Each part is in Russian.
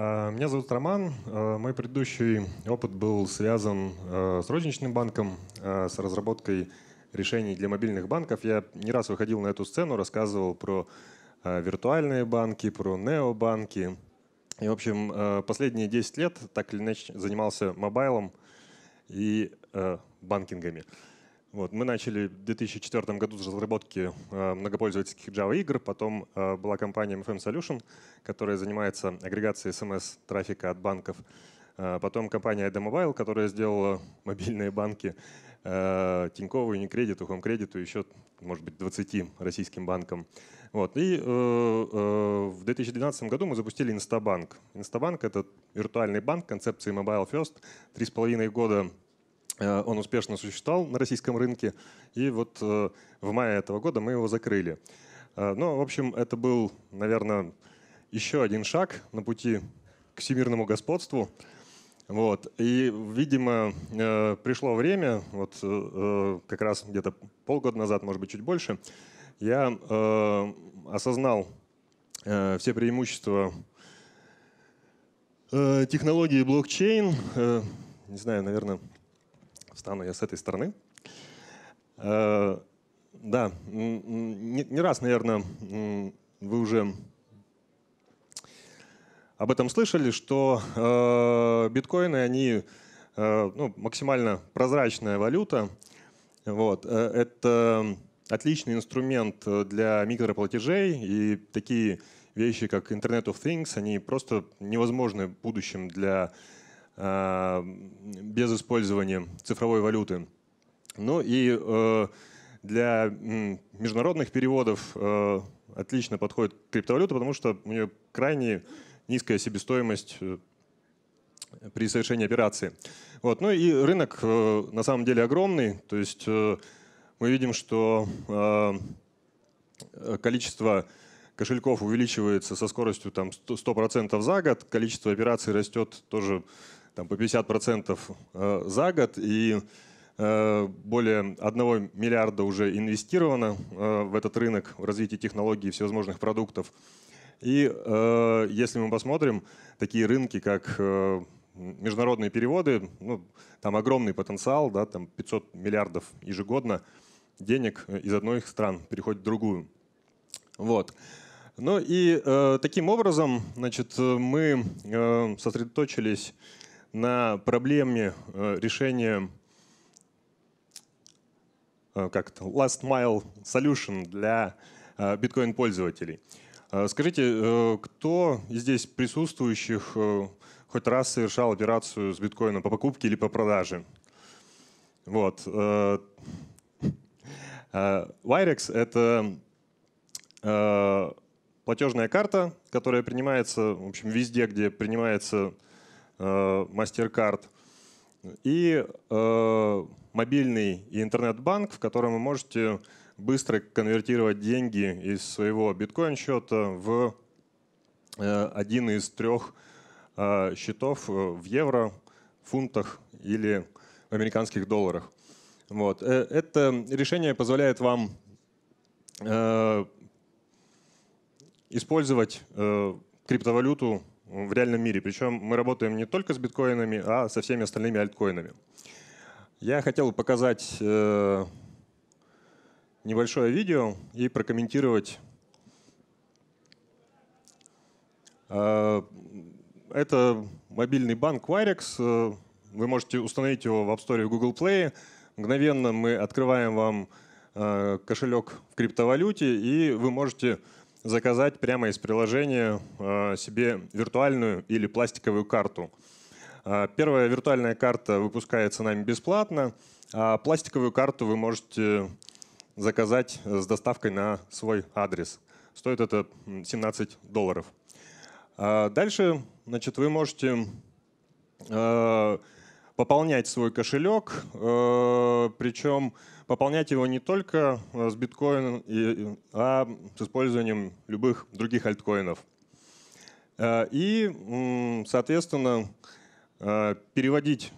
А, меня зовут Роман. А, мой предыдущий опыт был связан а, с розничным банком, с разработкой решений для мобильных банков. Я не раз выходил на эту сцену, рассказывал про виртуальные банки, про необанки. И, в общем, последние 10 лет так или иначе занимался мобайлом и банкингами. Вот, мы начали в 2004 году с разработки э, многопользовательских Java-игр, потом э, была компания MFM Solution, которая занимается агрегацией СМС трафика от банков, э, потом компания ID Mobile, которая сделала мобильные банки э, Тинькову, Unicredit, Хомкредиту, еще, может быть, 20 российским банкам. Вот. И э, э, в 2012 году мы запустили Instabank. Instabank это виртуальный банк концепции Mobile First. Три с половиной года Э, он успешно существовал на российском рынке, и вот э, в мае этого года мы его закрыли. Э, ну, в общем, это был, наверное, еще один шаг на пути к всемирному господству. Вот. И, видимо, пришло время, вот как раз где-то полгода назад, может быть, чуть больше, я осознал все преимущества технологии блокчейн, не знаю, наверное, встану я с этой стороны. Э, да, не раз, наверное, вы уже об этом слышали, что э, биткоины, они э, ну, максимально прозрачная валюта. Вот. Это отличный инструмент для микроплатежей и такие вещи, как Internet of Things, они просто невозможны в будущем для Э, без использования цифровой валюты. Ну и э, для международных переводов э, отлично подходит криптовалюта, потому что у нее крайне низкая себестоимость при совершении операции. Вот. Ну и рынок на самом деле огромный, то есть мы видим, что количество кошельков увеличивается со скоростью там, 100% за год, количество операций растет тоже там, по 50% э, за год, и э, более 1 миллиарда уже инвестировано э, в этот рынок, в развитие технологий всевозможных продуктов. И если мы посмотрим, такие рынки, как международные переводы, ну, там огромный потенциал, да, там 500 миллиардов ежегодно денег из одной стран переходит в другую. Вот. Ну и э, таким образом значит, мы э, сосредоточились на проблеме э, решения э, как это, last mile solution для э, биткоин пользователей. Скажите, кто здесь присутствующих хоть раз совершал операцию с биткоином по покупке или по продаже? Вот. Wirex — это платежная карта, которая принимается в общем, везде, где принимается Э, MasterCard, и э, мобильный и интернет-банк, в котором вы можете быстро конвертировать деньги из своего биткоин-счета в э, один из трех счетов в евро, фунтах или в американских долларах. Вот. Это решение позволяет вам использовать криптовалюту в реальном мире. Причем мы работаем не только с биткоинами, а со всеми остальными альткоинами. Я хотел показать э, небольшое видео и прокомментировать. Э, это мобильный банк Wirex. Вы можете установить его в App Store и Google Play. Мгновенно мы открываем вам э, кошелек в криптовалюте, и вы можете заказать прямо из приложения а, себе виртуальную или пластиковую карту. А, первая виртуальная карта выпускается нами бесплатно, а пластиковую карту вы можете заказать с доставкой на свой адрес. Стоит это 17 долларов. А дальше значит, вы можете пополнять свой кошелек, причем пополнять его не только э, с биткоином, а с использованием любых других альткоинов. Э, и, соответственно, э, переводить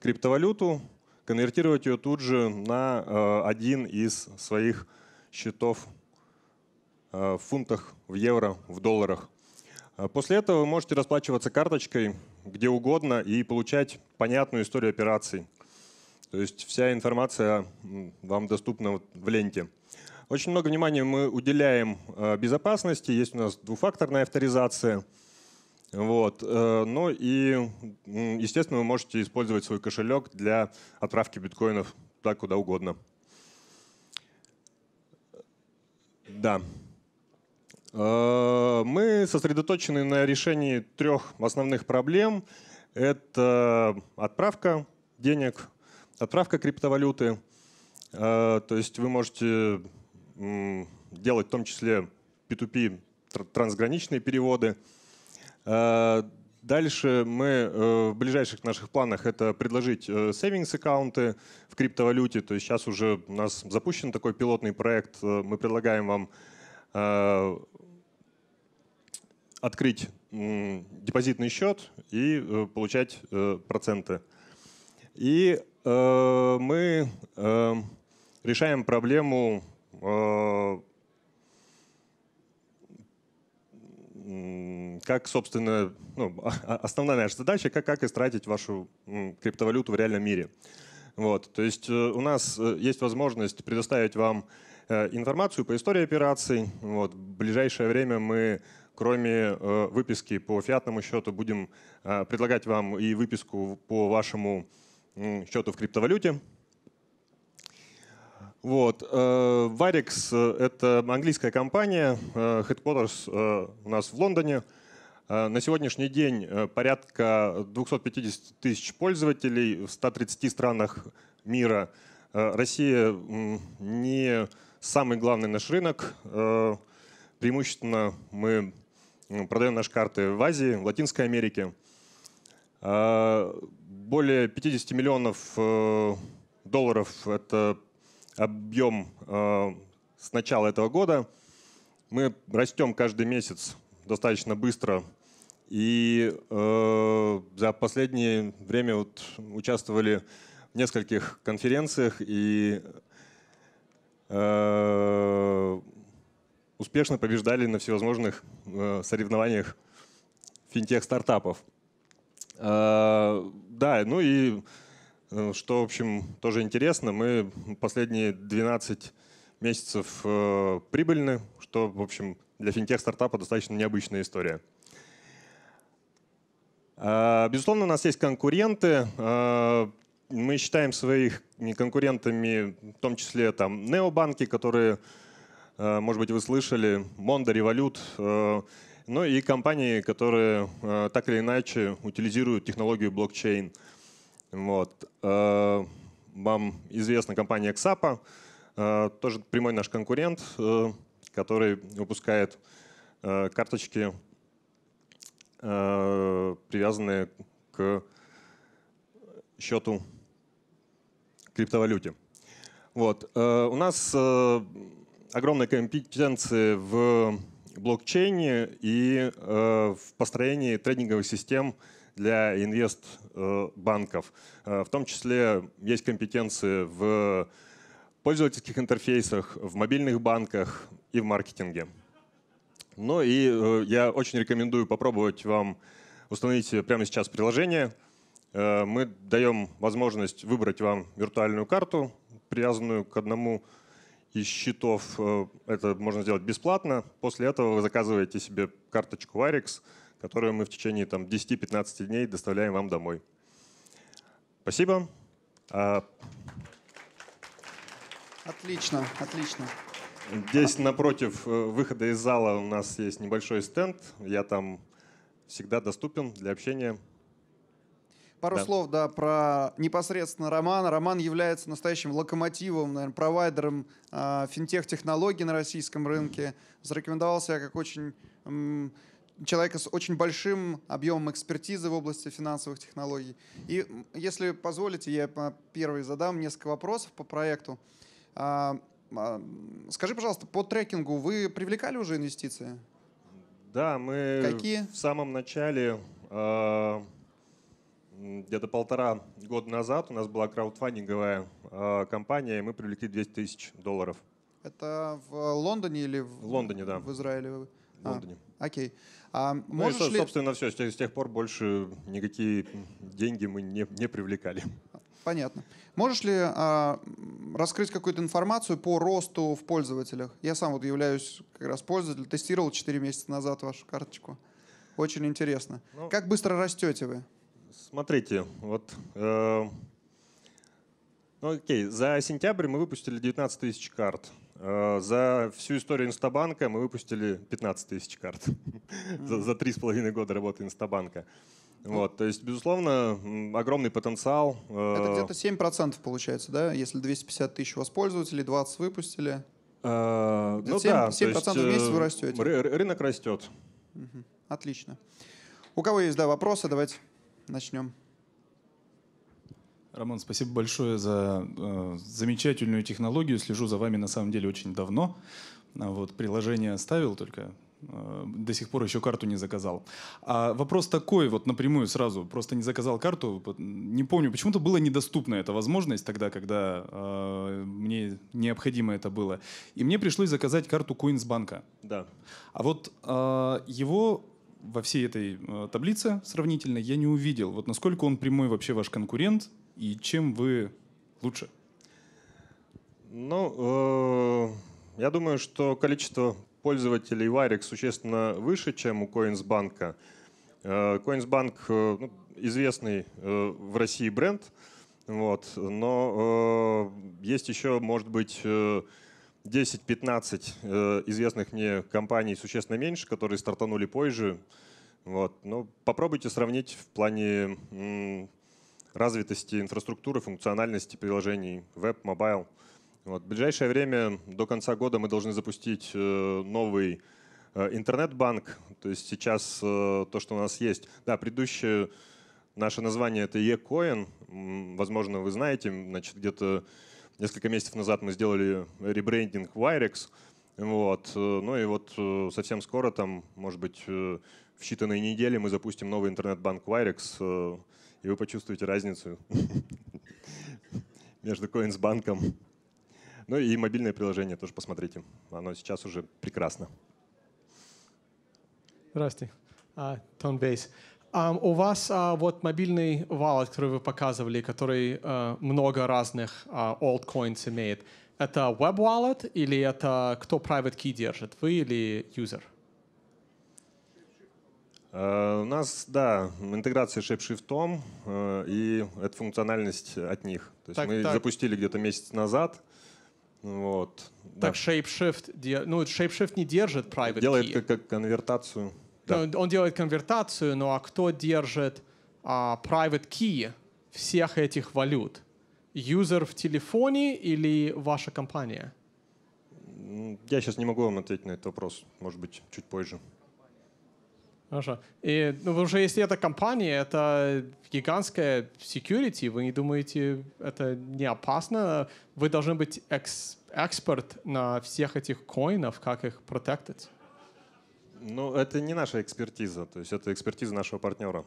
криптовалюту, конвертировать ее тут же на один из своих счетов в фунтах, в евро, в долларах. После этого вы можете расплачиваться карточкой где угодно и получать понятную историю операций – то есть вся информация вам доступна в ленте. Очень много внимания мы уделяем э, безопасности. Есть у нас двухфакторная авторизация. Вот. Э, ну и, естественно, вы можете использовать свой кошелек для отправки биткоинов так куда угодно. Да. Э, мы сосредоточены на решении трех основных проблем. Это отправка денег отправка криптовалюты. Э, то есть вы можете делать в том числе P2P трансграничные переводы. Э, дальше мы э, в ближайших наших планах это предложить savings аккаунты в криптовалюте. То есть сейчас уже у нас запущен такой пилотный проект. Мы предлагаем вам открыть депозитный счет и получать проценты. И Э, мы э, решаем проблему э, как, собственно, ну, а, а, основная наша задача, как, как истратить вашу криптовалюту в реальном мире. Вот, то есть у нас есть возможность предоставить вам информацию по истории операций. Вот, в ближайшее время мы, кроме выписки по фиатному счету, будем предлагать вам и выписку по вашему счету в криптовалюте. Вот. Э, Varix э, — это английская компания, э, headquarters у нас в Лондоне. На сегодняшний день порядка 250 тысяч пользователей в 130 странах мира. Россия не самый главный наш рынок. Преимущественно мы продаем наши карты в Азии, в Латинской Америке более 50 миллионов э, долларов – это объем э, с начала этого года. Мы растем каждый месяц достаточно быстро. И э, за последнее время вот участвовали в нескольких конференциях и э, успешно побеждали на всевозможных э, соревнованиях финтех-стартапов. А, да, ну и э, что, в общем, тоже интересно, мы последние 12 месяцев э, прибыльны, что, в общем, для финтех-стартапа достаточно необычная история. А, безусловно, у нас есть конкуренты. А, мы считаем своих конкурентами, в том числе там необанки, которые, э, может быть, вы слышали, Mondo, Revolut. Ну и компании, которые э, так или иначе утилизируют технологию блокчейн. Вот. Э, вам известна компания Xapa, э, тоже прямой наш конкурент, который выпускает карточки, привязанные к счету криптовалюте. Вот. У нас огромные компетенции в блокчейне и э, в построении трейдинговых систем для инвест-банков. Э, в том числе есть компетенции в пользовательских интерфейсах, в мобильных банках и в маркетинге. Ну и э, я очень рекомендую попробовать вам установить прямо сейчас приложение. Мы даем возможность выбрать вам виртуальную карту, привязанную к одному из счетов. Э, это можно сделать бесплатно. После этого вы заказываете себе карточку Arix, которую мы в течение там, 10-15 дней доставляем вам домой. Спасибо. А отлично, отлично. Здесь напротив э, выхода из зала у нас есть небольшой стенд. Я там всегда доступен для общения. Пару да. слов, да, про непосредственно Роман. Роман является настоящим локомотивом, наверное, провайдером э, а, финтех-технологий на российском рынке. Зарекомендовал себя как очень э, человека с очень большим объемом экспертизы в области финансовых технологий. И если позволите, я первый задам несколько вопросов по проекту. Э, э, скажи, пожалуйста, по трекингу вы привлекали уже инвестиции? Да, мы Какие? в самом начале э, где-то полтора года назад у нас была краудфандинговая а, компания, и мы привлекли 200 тысяч долларов. Это в Лондоне или в, в Лондоне, да. В Израиле? В а, Лондоне. А, окей. А можешь ну и, собственно, ли... все. С тех, с тех пор больше никакие деньги мы не, не привлекали. Понятно. Можешь ли а, раскрыть какую-то информацию по росту в пользователях? Я сам вот являюсь как раз пользователем, тестировал 4 месяца назад вашу карточку. Очень интересно. Ну, как быстро растете вы? Смотрите, вот э, ну, окей, за сентябрь мы выпустили 19 тысяч карт. Э, за всю историю Инстабанка мы выпустили 15 тысяч карт за три с половиной года работы Инстабанка. Ну. Вот, то есть, безусловно, огромный потенциал. Э. Это где-то 7% получается, да? Если 250 тысяч у вас пользователей, 20 выпустили. Э, ну да, 7% процентов в месяц вы растете. Рынок растет. Отлично. У кого есть да, вопросы, давайте начнем. Роман, спасибо большое за э, замечательную технологию. Слежу за вами на самом деле очень давно. А вот приложение оставил, только э, до сих пор еще карту не заказал. А вопрос такой, вот напрямую сразу, просто не заказал карту, не помню, почему-то была недоступна эта возможность тогда, когда э, мне необходимо это было. И мне пришлось заказать карту Куинсбанка. Да. А вот э, его во всей этой э, таблице сравнительно я не увидел, вот насколько он прямой вообще ваш конкурент и чем вы лучше? Ну, э, я думаю, что количество пользователей Варик существенно выше, чем у Coinsbank. Э, Coinsbank э, ну, известный э, в России бренд, вот, но э, есть еще, может быть, э, 10-15 э, известных мне компаний существенно меньше, которые стартанули позже. Вот. Но попробуйте сравнить в плане развитости инфраструктуры, функциональности приложений, веб, мобайл. Вот. В ближайшее время, до конца года, мы должны запустить э, новый э, интернет-банк. То есть сейчас то, что у нас есть. Да, предыдущее наше название — это eCoin. Возможно, вы знаете, значит, где-то Несколько месяцев назад мы сделали ребрендинг Wirex. Вот. Э, ну и вот э, совсем скоро, там, может быть, э, в считанные недели мы запустим новый интернет-банк Wirex, и вы почувствуете разницу между Coinsbanком. Ну и мобильное приложение тоже посмотрите. Оно сейчас уже прекрасно. Здрасте. Тонбейс. Uh, Um, у вас uh, вот мобильный wallet, который вы показывали, который uh, много разных uh, а, altcoins имеет. Это web wallet или это кто private key держит, вы или user? Uh, у нас, да, интеграция с ShapeShift uh, э, и это функциональность от них. То есть так, мы так. запустили где-то месяц назад. Вот, так да. ShapeShift, ну ShapeShift не держит private Делает key. Делает как, как конвертацию. Да. Ну, он делает конвертацию, но ну, а кто держит а, private key всех этих валют? User в телефоне или ваша компания? Я сейчас не могу вам ответить на этот вопрос. Может быть, чуть позже. Хорошо. И, ну, потому что если это компания, это гигантская security, вы не думаете, это не опасно? Вы должны быть экс эксперт на всех этих коинов, как их протектить? Ну, это не наша экспертиза, то есть это экспертиза нашего партнера.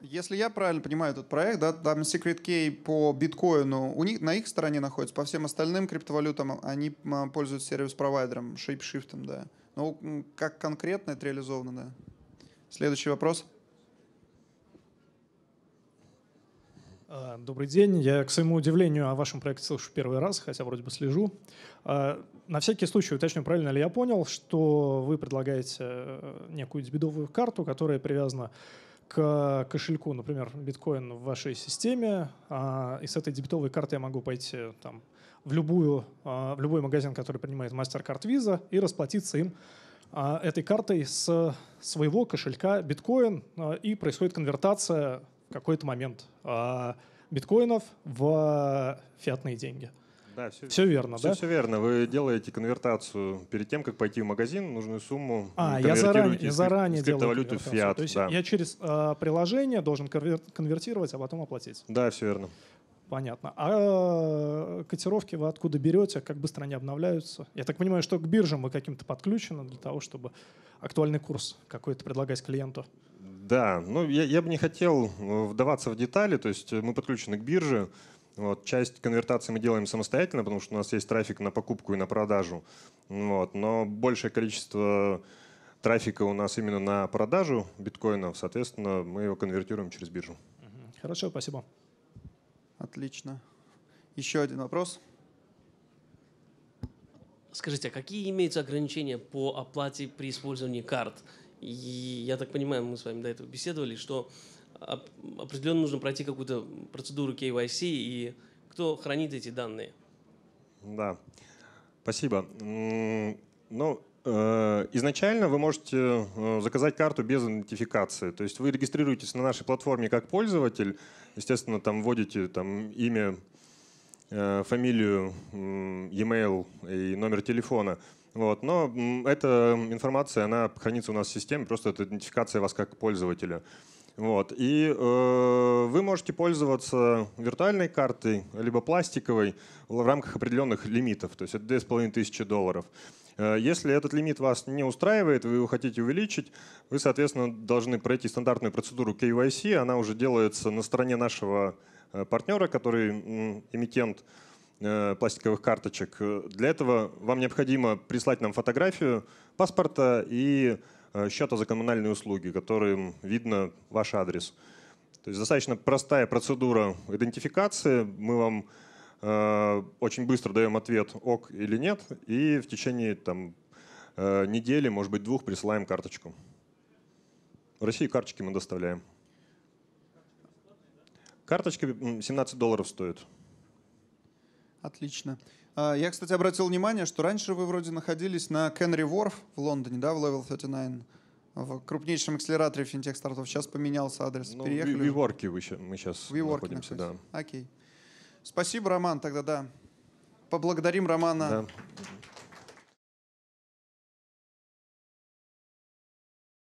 Если я правильно понимаю этот проект, да, там Secret Key по биткоину у них, на их стороне находится, по всем остальным криптовалютам они а, пользуются сервис-провайдером, шейпшифтом, да. Ну, как конкретно это реализовано, да. Следующий вопрос. А, добрый день. Я, к своему удивлению, о вашем проекте слышу первый раз, хотя вроде бы слежу. А, на всякий случай уточню, правильно ли я понял, что вы предлагаете э, некую дебидовую карту, которая привязана к кошельку, например, биткоин в вашей системе, а, и с этой дебетовой карты я могу пойти э, там, в, любую, в любой магазин, который принимает MasterCard Visa, и расплатиться им этой картой с своего кошелька биткоин, и происходит конвертация какой-то момент а, биткоинов в фиатные деньги. Да, все, все верно, все, да? Все верно. Вы делаете конвертацию перед тем, как пойти в магазин, нужную сумму. А, я заранее, я заранее делаю в фиат. То есть да. я через э, приложение должен конвертировать, а потом оплатить. Да, все верно. Понятно. А котировки вы откуда берете, как быстро они обновляются? Я так понимаю, что к биржам вы каким-то подключены для того, чтобы актуальный курс какой-то предлагать клиенту. Да, ну я, я бы не хотел э, вдаваться в детали, то есть э, мы подключены к бирже, вот, часть конвертации мы делаем самостоятельно, потому что у нас есть трафик на покупку и на продажу, ну вот, но большее количество трафика у нас именно на продажу биткоинов, соответственно, мы его конвертируем через биржу. Хорошо, спасибо. Отлично. Еще один вопрос. Скажите, а какие имеются ограничения по оплате при использовании карт? И я так понимаю, мы с вами до этого беседовали, что определенно нужно пройти какую-то процедуру KYC, и кто хранит эти данные? Да, спасибо. Ну, э, Изначально вы можете э, заказать карту без идентификации. То есть вы регистрируетесь на нашей платформе как пользователь, естественно, там вводите там, имя, э, фамилию, e-mail и номер телефона – вот. Но эта информация, она хранится у нас в системе, просто это идентификация вас как пользователя. Вот. И э, вы можете пользоваться виртуальной картой, либо пластиковой в рамках определенных лимитов, то есть это 2500 долларов. Э, если этот лимит вас не устраивает, вы его хотите увеличить, вы, соответственно, должны пройти стандартную процедуру KYC. Она уже делается на стороне нашего э, партнера, который эмитент. Э, пластиковых карточек. Э, для этого вам необходимо прислать нам фотографию паспорта и э, счета за коммунальные услуги, которым видно ваш адрес. То есть достаточно простая процедура идентификации. Мы вам э, очень быстро даем ответ ок или нет, и в течение там, э, недели, может быть, двух присылаем карточку. В России карточки мы доставляем. Карточка 17 долларов стоит. Отлично. А, я, кстати, обратил внимание, что раньше вы вроде находились на Кенри Ворф в Лондоне, да, в Level 39, в крупнейшем акселераторе финтех-стартов. Сейчас поменялся адрес. Ну, Переехали. В Виворке мы сейчас WeWork находимся, находимся, да. Окей. Спасибо, Роман, тогда да. Поблагодарим Романа. Да.